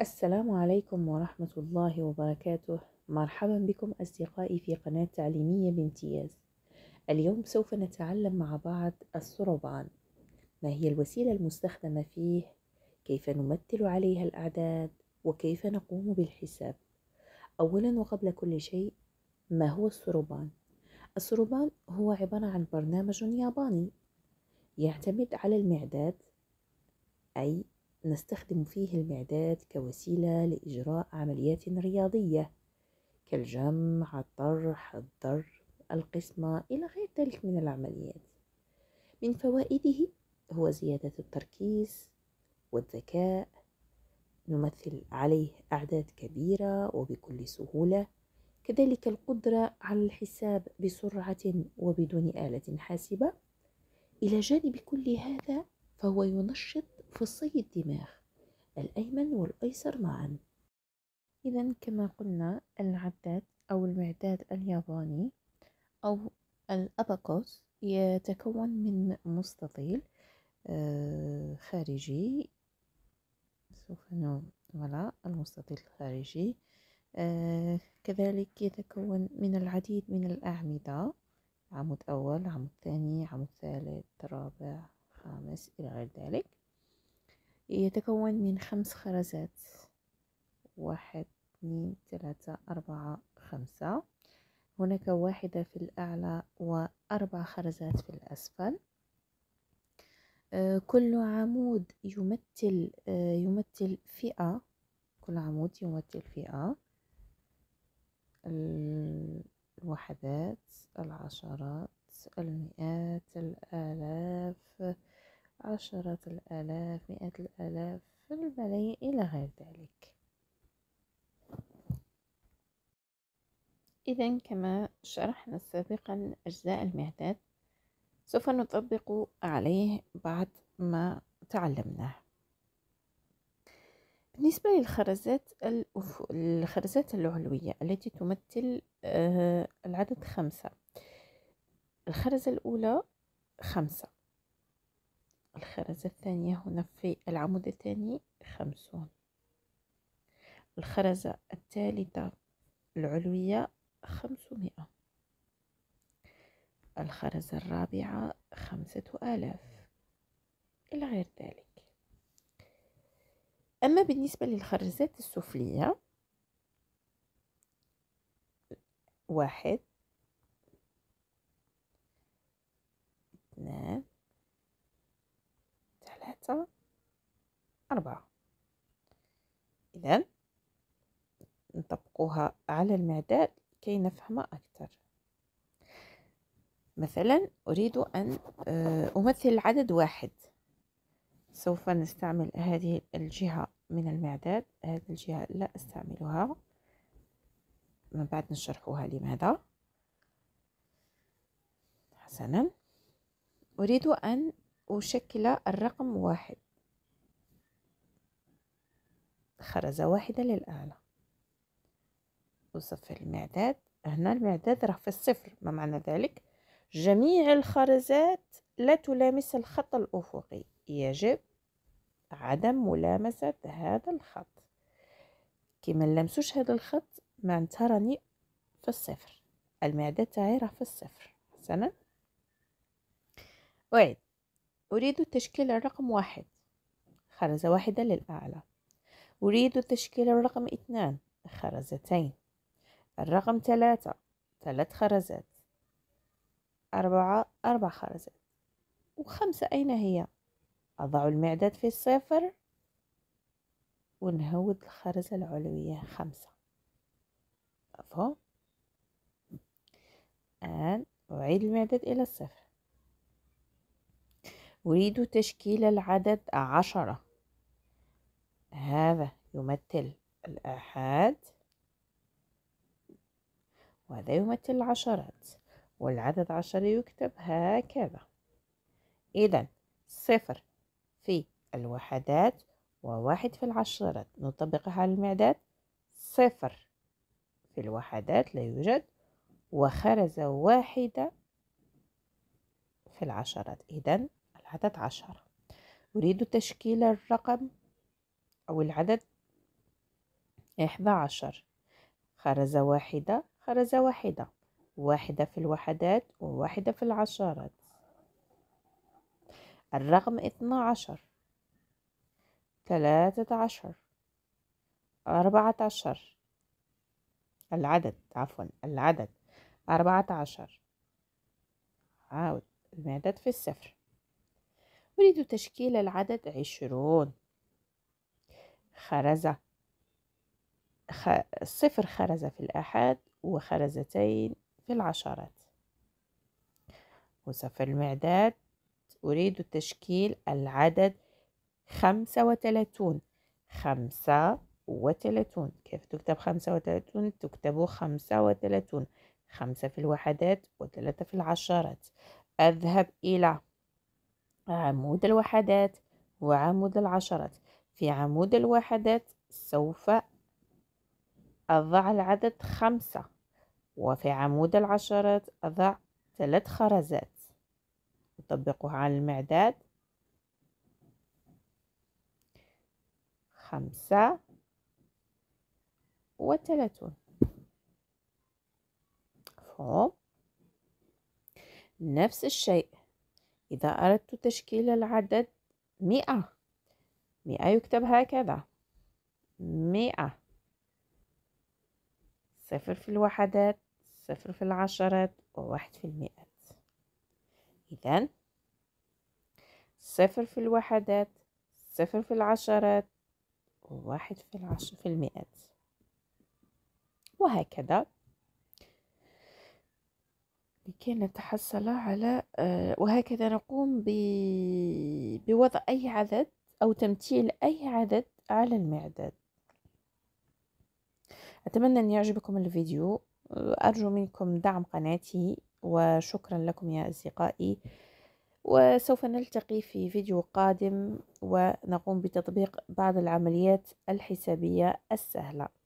السلام عليكم ورحمة الله وبركاته مرحبا بكم أصدقائي في قناة تعليمية بامتياز اليوم سوف نتعلم مع بعض السربان ما هي الوسيلة المستخدمة فيه كيف نمثل عليها الأعداد وكيف نقوم بالحساب أولا وقبل كل شيء ما هو السربان؟ السربان هو عبارة عن برنامج ياباني يعتمد على المعداد أي نستخدم فيه المعدات كوسيلة لإجراء عمليات رياضية كالجمع، الطرح، الضرب، القسمة إلى غير ذلك من العمليات من فوائده هو زيادة التركيز والذكاء نمثل عليه أعداد كبيرة وبكل سهولة كذلك القدرة على الحساب بسرعة وبدون آلة حاسبة إلى جانب كل هذا فهو ينشط فصي الدماغ الأيمن والأيسر معا إذا كما قلنا العداد أو المعداد الياباني أو الأباكوس يتكون من مستطيل آه، خارجي سوف ولا المستطيل الخارجي آه، كذلك يتكون من العديد من الأعمدة عمود أول عمود ثاني عمود ثالث رابع خامس إلى غير ذلك يتكون من خمس خرزات واحد اثنين ثلاثة أربعة خمسة هناك واحدة في الأعلى وأربع خرزات في الأسفل آه، كل عمود يمثل آه، يمثل فئة كل عمود يمثل فئة الوحدات العشرات المئات الآلاف عشرة الآلاف مئة الآلاف الملايين إلى غير ذلك إذا كما شرحنا سابقا أجزاء المعداد سوف نطبق عليه بعد ما تعلمناه بالنسبة للخرزات الأف... الخرزات العلوية التي تمثل آه، العدد خمسة الخرزة الأولى خمسة الخرزة الثانية هنا في العمود الثاني خمسون الخرزة الثالثة العلوية خمسمائة الخرزة الرابعة خمسة آلاف إلى غير ذلك أما بالنسبة للخرزات السفلية واحد اثنان ثلاثة أربعة إذا نطبقوها على المعداد كي نفهم أكثر مثلا أريد أن آه، أمثل العدد واحد سوف نستعمل هذه الجهة من المعداد هذه الجهة لا أستعملها من بعد نشرحها لماذا حسنا أريد أن أشكل الرقم واحد خرزة واحدة للأعلى وصفر المعداد هنا المعداد راه في الصفر ما معنى ذلك جميع الخرزات لا تلامس الخط الأفقي يجب عدم ملامسة هذا الخط كما لمسوش هذا الخط ما راني في الصفر المعداد تاعي راه في الصفر حسنا أعيد أريد التشكيل الرقم واحد خرز واحدة للأعلى أريد التشكيل الرقم اثنان خرزتين الرقم ثلاثة ثلاث خرزات أربعة أربع خرزات وخمسة أين هي؟ أضع المعداد في الصفر ونهود الخرزة العلوية خمسة مفهوم؟ الآن أعيد المعداد إلى الصفر أريد تشكيل العدد عشرة هذا يمثل الآحاد وهذا يمثل العشرات والعدد عشرة يكتب هكذا إذا صفر في الوحدات وواحد في العشرات نطبقها على المعداد صفر في الوحدات لا يوجد وخرز واحدة في العشرات إذا عدد عشرة أريد تشكيل الرقم أو العدد إحدى عشر خرزة واحدة خرزة واحدة واحدة في الوحدات وواحدة في العشرات الرقم اثنى عشر ثلاثة عشر أربعة عشر العدد عفوا العدد أربعة عشر عاود المعداد في الصفر أريد تشكيل العدد عشرون خرزة خ... صفر خرزة في الأحد وخرزتين في العشرات وصفر المعداد أريد تشكيل العدد خمسة وثلاثون خمسة وثلاثون كيف تكتب خمسة وثلاثون تكتب خمسة وثلاثون خمسة في الوحدات وثلاثة في العشرات أذهب إلى عمود الوحدات وعمود العشرات في عمود الوحدات سوف أضع العدد خمسة وفي عمود العشرات أضع ثلاث خرزات أطبقها على المعداد خمسة وثلاثون فهم نفس الشيء إذا أردت تشكيل العدد مئة مئة يكتب هكذا مئة صفر في الوحدات صفر في العشرات وواحد في المئات إذا صفر في الوحدات صفر في العشرات وواحد في العشر في المئات وهكذا لكي نتحصل على آه، وهكذا نقوم بوضع أي عدد أو تمثيل أي عدد على المعداد أتمنى أن يعجبكم الفيديو أرجو منكم دعم قناتي وشكرا لكم يا أصدقائي وسوف نلتقي في فيديو قادم ونقوم بتطبيق بعض العمليات الحسابية السهلة